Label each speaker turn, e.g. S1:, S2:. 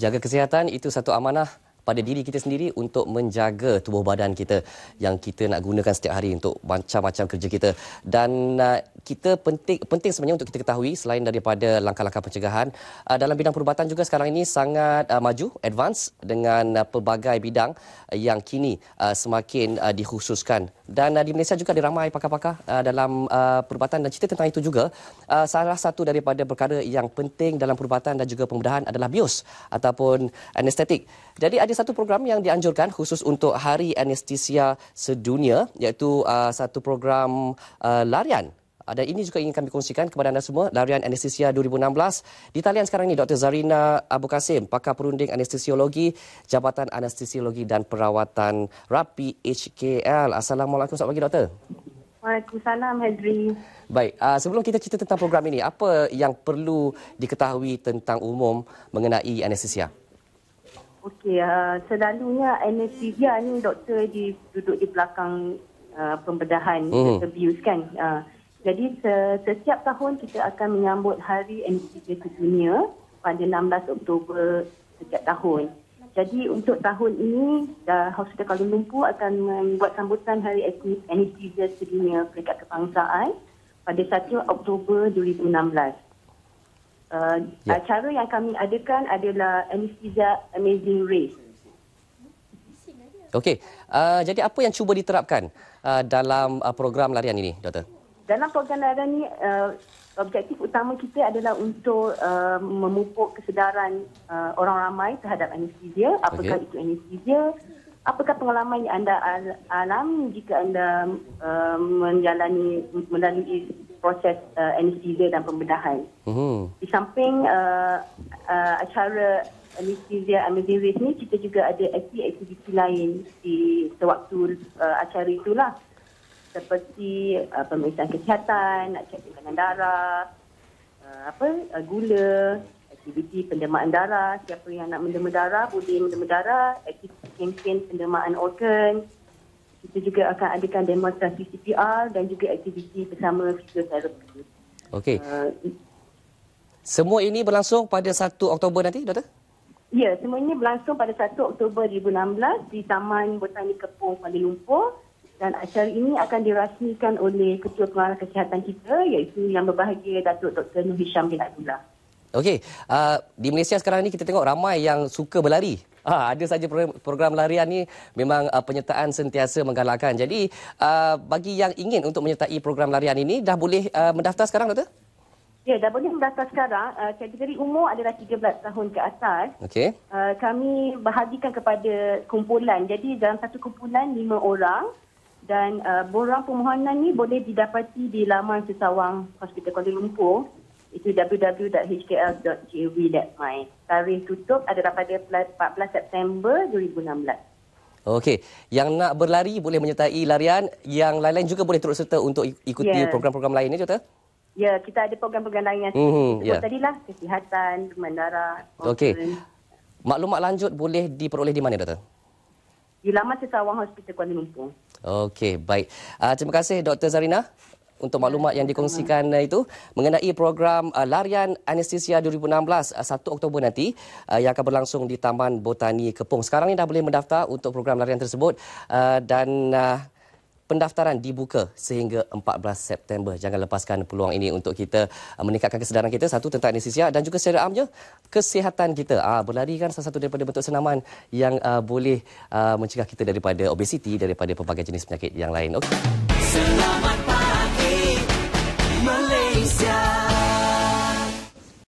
S1: Jaga kesihatan itu satu amanah pada diri kita sendiri untuk menjaga tubuh badan kita yang kita nak gunakan setiap hari untuk macam-macam kerja kita dan uh, kita penting penting sebenarnya untuk kita ketahui selain daripada langkah-langkah pencegahan uh, dalam bidang perubatan juga sekarang ini sangat uh, maju advance dengan uh, pelbagai bidang yang kini uh, semakin uh, dikhususkan dan uh, di Malaysia juga ada ramai pakar-pakar uh, dalam uh, perubatan dan cerita tentang itu juga uh, salah satu daripada perkara yang penting dalam perubatan dan juga pembedahan adalah bios ataupun anestetik jadi ada ada satu program yang dianjurkan khusus untuk Hari Anestesia Sedunia iaitu uh, satu program uh, larian. Uh, dan ini juga ingin kami kongsikan kepada anda semua, Larian Anestesia 2016. Di talian sekarang ini Dr. Zarina Abu Kasim, pakar perunding anestesiologi Jabatan Anestesiologi dan Perawatan Rapi HKL. Assalamualaikum, selamat pagi Dr.
S2: Waalaikumsalam, Hadri.
S1: Baik, uh, sebelum kita cerita tentang program ini, apa yang perlu diketahui tentang umum mengenai anestesia?
S2: Okey, uh, selalunya anestesia ni doktor di duduk di belakang uh, pembedahan mm. abuse kan. Uh, jadi se- setiap tahun kita akan menyambut hari anestesia Dunia pada 16 Oktober setiap tahun. Jadi untuk tahun ini, uh, Hospital Kuala Lumpur akan membuat sambutan hari anestesia Dunia peringkat kebangsaan pada 1 Oktober 2016. Uh, ya. Cara yang kami adakan adalah anesthesia amazing race.
S1: Okey, uh, jadi apa yang cuba diterapkan uh, dalam uh, program larian ini, Doktor?
S2: Dalam program larian ini, uh, objektif utama kita adalah untuk uh, memupuk kesedaran uh, orang ramai terhadap anestesia. Apakah okay. itu anestesia? Apakah pengalaman yang anda al- alami jika anda um, menjalani, melalui proses uh, anestesia dan pembedahan. Uh-huh. Di samping uh, uh, acara anestesia amazing ni, kita juga ada aktiviti-aktiviti lain di sewaktu uh, acara itulah. Seperti uh, pemeriksaan kesihatan, nak cek tekanan darah, uh, apa uh, gula, aktiviti pendemaan darah, siapa yang nak mendema darah boleh mendema darah, aktiviti kempen pendemaan organ, kita juga akan adakan demonstrasi CPR dan juga aktiviti bersama
S1: fisioterapi. Okey. Uh, semua ini berlangsung pada 1 Oktober nanti, Doktor?
S2: Ya, semua ini berlangsung pada 1 Oktober 2016 di Taman Botani Kepung, Kuala Lumpur. Dan acara ini akan dirasmikan oleh Ketua Pengarah Kesihatan kita iaitu yang berbahagia Datuk Dr. Nur Hisham bin Abdullah.
S1: Okey, uh, di Malaysia sekarang ini kita tengok ramai yang suka berlari. Ha, ada saja program, program larian ni memang uh, penyertaan sentiasa menggalakkan. Jadi uh, bagi yang ingin untuk menyertai program larian ini dah boleh uh, mendaftar sekarang doktor?
S2: Ya, dah boleh mendaftar sekarang. Uh, kategori umur adalah 13 tahun ke atas. Okey. Uh, kami bahagikan kepada kumpulan. Jadi dalam satu kumpulan lima orang dan uh, borang permohonan ni boleh didapati di laman Sesawang Hospital Kuala Lumpur itu www.hkl.jw.my. Tarikh tutup adalah pada 14 September 2016.
S1: Okey, yang nak berlari boleh menyertai larian, yang lain-lain juga boleh turut serta untuk ikuti yeah. program-program lain ni, Jota?
S2: Ya, yeah, kita ada program-program lain yang mm-hmm, sebut yeah. tadi lah, kesihatan, bandara, Okey.
S1: Maklumat lanjut boleh diperoleh di mana, Jota?
S2: Di Laman Sesawang Hospital Kuala Lumpur.
S1: Okey, baik. Uh, terima kasih, Dr. Zarina untuk maklumat yang dikongsikan uh, itu mengenai program uh, larian anestesia 2016 uh, 1 Oktober nanti uh, yang akan berlangsung di Taman Botani Kepung. Sekarang ini dah boleh mendaftar untuk program larian tersebut uh, dan uh, pendaftaran dibuka sehingga 14 September. Jangan lepaskan peluang ini untuk kita uh, meningkatkan kesedaran kita satu tentang anestesia dan juga secara amnya kesihatan kita. Ah berlari kan salah satu daripada bentuk senaman yang uh, boleh uh, mencegah kita daripada obesiti daripada pelbagai jenis penyakit yang lain. Okey.